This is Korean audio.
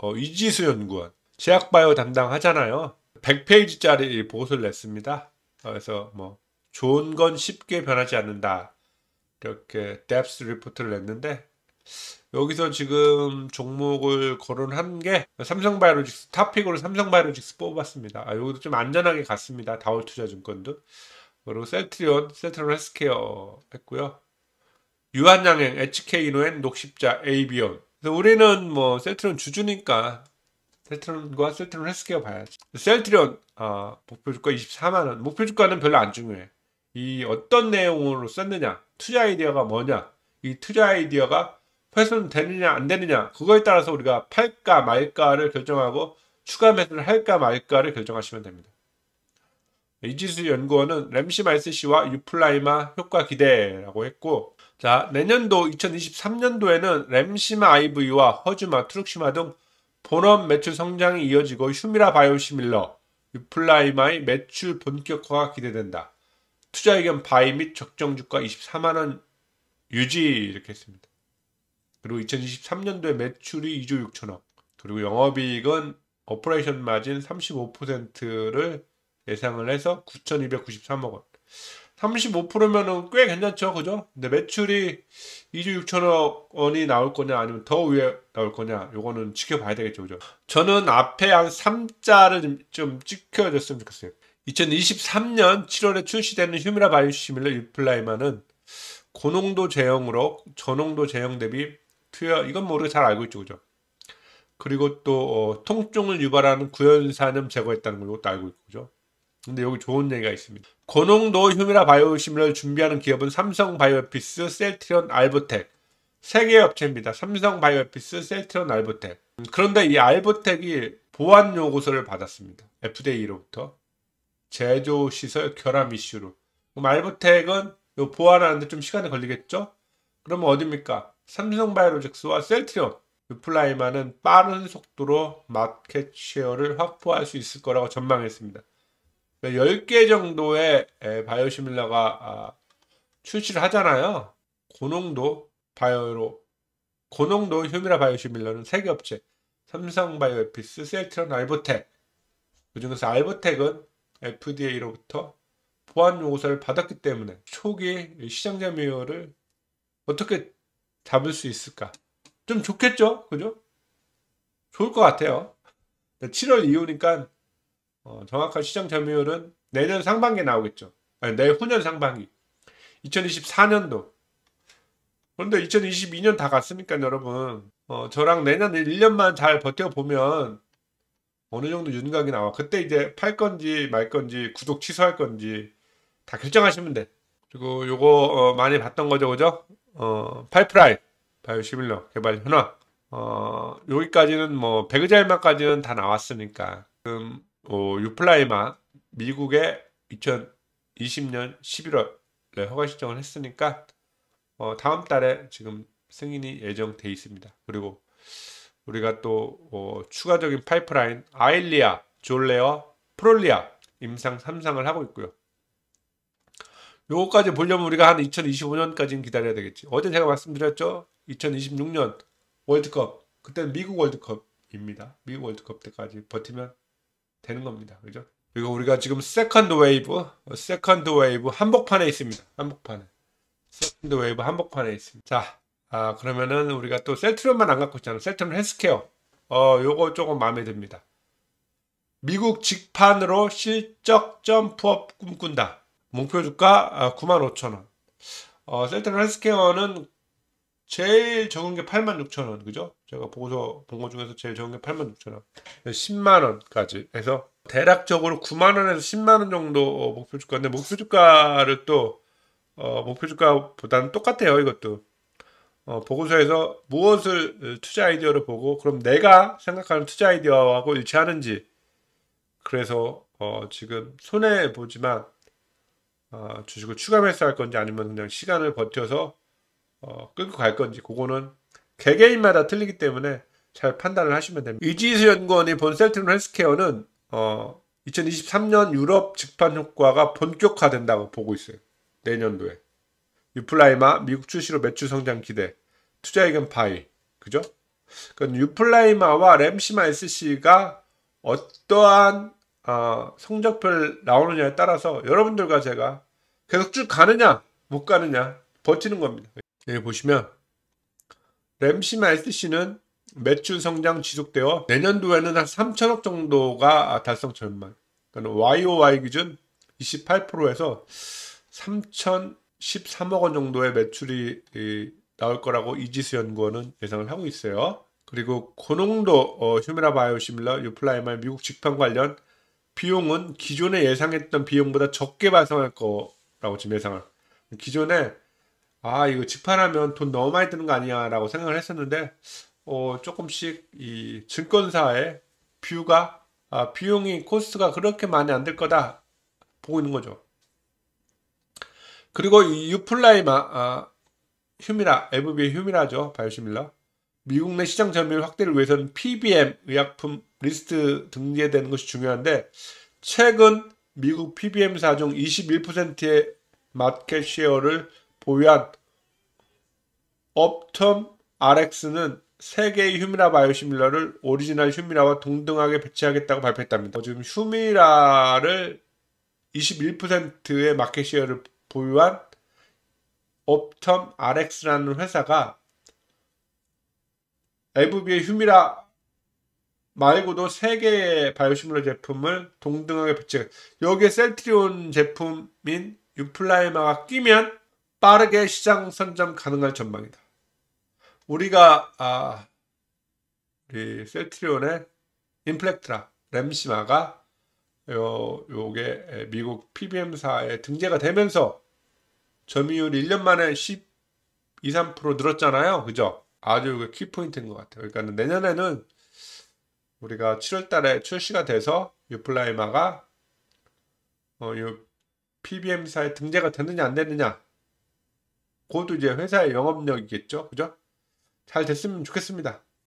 어, 이지수 연구원 제약바이오 담당하잖아요. 100페이지짜리 보고서를 냈습니다. 그래서 뭐 좋은 건 쉽게 변하지 않는다. 이렇게 뎁스 리포트를 냈는데 여기서 지금 종목을 거론한 게 삼성바이오로직스 탑픽으로 삼성바이오로직스 뽑았습니다. 아, 여기도 좀 안전하게 갔습니다. 다월투자증권도 그리고 셀트리온, 셀트리온 헬스케어 했고요. 유한양행, HK노엔, 녹십자, 에이비온 그래서 우리는 뭐 셀트론 주주니까 셀트론과 셀트론 헬스케어 봐야지. 셀트론 어, 목표 주가 24만 원. 목표 주가는 별로 안 중요해. 이 어떤 내용으로 썼느냐, 투자 아이디어가 뭐냐, 이 투자 아이디어가 훼손되느냐 안 되느냐 그거에 따라서 우리가 팔까 말까를 결정하고 추가 매수를 할까 말까를 결정하시면 됩니다. 이지수 연구원은 램시 말스 씨와 유플라이마 효과 기대라고 했고 자, 내년도 2023년도에는 램시마 IV와 허즈마, 트룩시마 등 본업 매출 성장이 이어지고 휴미라 바이오시밀러, 유플라이마의 매출 본격화가 기대된다. 투자 의견 바이 및 적정 주가 24만원 유지 이렇게 했습니다. 그리고 2023년도에 매출이 2조 6천억, 그리고 영업이익은 오퍼레이션 마진 35%를 예상을 해서 9,293억 원. 35%면은 꽤 괜찮죠, 그죠? 근데 매출이 2조 6천억 원이 나올 거냐, 아니면 더 위에 나올 거냐, 요거는 지켜봐야 되겠죠, 그죠? 저는 앞에 한 3자를 좀, 좀 찍혀줬으면 좋겠어요. 2023년 7월에 출시되는 휴미라 바이오시밀러 유플라이마는 고농도 제형으로 저농도 제형 대비 투여, 이건 모르게 잘 알고 있죠, 그죠? 그리고 또 어, 통증을 유발하는 구연산염 제거했다는 걸 이것도 알고 있죠. 근데 여기 좋은 얘기가 있습니다. 고농도 휴미라 바이오시밀러를 준비하는 기업은 삼성 바이오피스 셀트리온, 알보텍 세개 업체입니다. 삼성 바이오피스 셀트리온, 알보텍 그런데 이 알보텍이 보안 요구서를 받았습니다. FDA로부터 제조시설 결함 이슈로 그럼 알보텍은 요 보완하는데 좀 시간이 걸리겠죠? 그러면 어딥니까? 삼성 바이오로직스와 셀트리온 유플라이마는 빠른 속도로 마켓 쉐어를 확보할 수 있을 거라고 전망했습니다. 10개 정도의 바이오시밀러가 아, 출시를 하잖아요. 고농도 바이오로 고농도 효미라 바이오시밀러는 3개 업체 삼성 바이오에피스, 셀트론, 알보텍 그 중에서 알보텍은 FDA로부터 보안 요구서를 받았기 때문에 초기 시장 점유율을 어떻게 잡을 수 있을까? 좀 좋겠죠? 그죠? 좋을 것 같아요. 7월 이후니까 어, 정확한 시장 점유율은 내년 상반기에 나오겠죠. 아니, 내후년 상반기. 2024년도. 그런데 2022년 다 갔으니까 여러분 어, 저랑 내년 1년만 잘 버텨보면 어느 정도 윤곽이 나와. 그때 이제 팔 건지 말 건지 구독 취소할 건지 다 결정하시면 돼. 그리고 요거 어, 많이 봤던 거죠, 그죠? 어, 파이프라이 바이오 시밀러 개발 현황. 어, 여기까지는 뭐 배그자일만까지는 다 나왔으니까. 지 음, 어, 유플라이마 미국의 2020년 11월에 허가 신청을 했으니까 어, 다음 달에 지금 승인이 예정돼 있습니다. 그리고 우리가 또 어, 추가적인 파이프라인 아일리아, 졸레어, 프롤리아 임상 3상을 하고 있고요. 요거까지 보려면 우리가 한 2025년까지는 기다려야 되겠지. 어제 제가 말씀드렸죠. 2026년 월드컵. 그때는 미국 월드컵입니다. 미국 월드컵 때까지 버티면 되는 겁니다. 그죠? 그리고 우리가 지금 세컨드 웨이브, 세컨드 웨이브 한복판에 있습니다. 한복판에. 세컨드 웨이브 한복판에 있습니다. 자, 아, 그러면은 우리가 또셀트리만안 갖고 있잖아. 요셀트리 헬스케어. 어, 요거 조금 마음에 듭니다. 미국 직판으로 실적 점프업 꿈꾼다. 목표 주가 95,000원. 아, 어, 셀트리 헬스케어는 제일 적은 게 86,000원. 그죠? 제가 보고서 본 것 중에서 제일 적은 게 8만 6천 원. 10만 원까지 해서 대략적으로 9만 원에서 10만 원 정도 어, 목표 주가인데 목표 주가를 또 어, 목표 주가보다는 똑같아요 이것도 어, 보고서에서 무엇을 어, 투자 아이디어를 보고 그럼 내가 생각하는 투자 아이디어하고 일치하는지 그래서 어, 지금 손해 보지만 어, 주식을 추가 매수할 건지 아니면 그냥 시간을 버텨서 끌고 갈 건지 그거는 개개인마다 틀리기 때문에 잘 판단을 하시면 됩니다. 이지수 연구원이 본 셀트론 헬스케어는 어, 2023년 유럽 직판 효과가 본격화된다고 보고 있어요. 내년도에. 유플라이마 미국 출시로 매출 성장 기대. 투자 의견 파이. 그죠? 그건 유플라이마와 램시마 SC가 어떠한 어, 성적표를 나오느냐에 따라서 여러분들과 제가 계속 쭉 가느냐 못 가느냐 버티는 겁니다. 여기 보시면 램시마 i 스씨는 매출 성장 지속되어 내년도에는 한 3천억 정도가 달성 전망. 그러니까 YOY 기준 28%에서 3,013억 원 정도의 매출이 이, 나올 거라고 이지수 연구원은 예상을 하고 있어요. 그리고 고농도 어, 휴메라 바이오시밀러 유플라이마의 미국 직판 관련 비용은 기존에 예상했던 비용보다 적게 발생할 거라고 지금 예상을 기존에 아 이거 직판하면 돈 너무 많이 드는 거 아니야라고 생각을 했었는데 어, 조금씩 이 증권사의 뷰가 아, 비용이 코스트가 그렇게 많이 안 될 거다 보고 있는 거죠. 그리고 이 유플라이마 아, 휴미라 f b 휴미라죠 바이오시밀라 미국 내 시장 점유율 확대를 위해서는 PBM 의약품 리스트 등재되는 것이 중요한데 최근 미국 PBM사 중 21%의 마켓 쉐어를 보유한 업텀 RX는 세계의 휴미라 바이오시밀러를 오리지널 휴미라와 동등하게 배치하겠다고 발표했답니다. 어, 지금 휴미라를 21%의 마켓시어를 보유한 업텀 RX라는 회사가 FB의 휴미라 말고도 세계의 바이오시밀러 제품을 동등하게 배치 여기에 셀트리온 제품인 유플라이마가 끼면 빠르게 시장 선점 가능할 전망이다. 우리가 아, 우리 셀트리온의 인플렉트라 램시마가 요 요게 미국 PBM사에 등재가 되면서 점유율 1년 만에 10 2, 3% 늘었잖아요. 그죠? 아주 그 키포인트인 것 같아요. 그러니까 내년에는 우리가 7월 달에 출시가 돼서 유플라이마가 어, 요 PBM사에 등재가 되느냐 안 되느냐 그것도 이제 회사의 영업력이겠죠. 그죠? 잘 됐으면 좋겠습니다.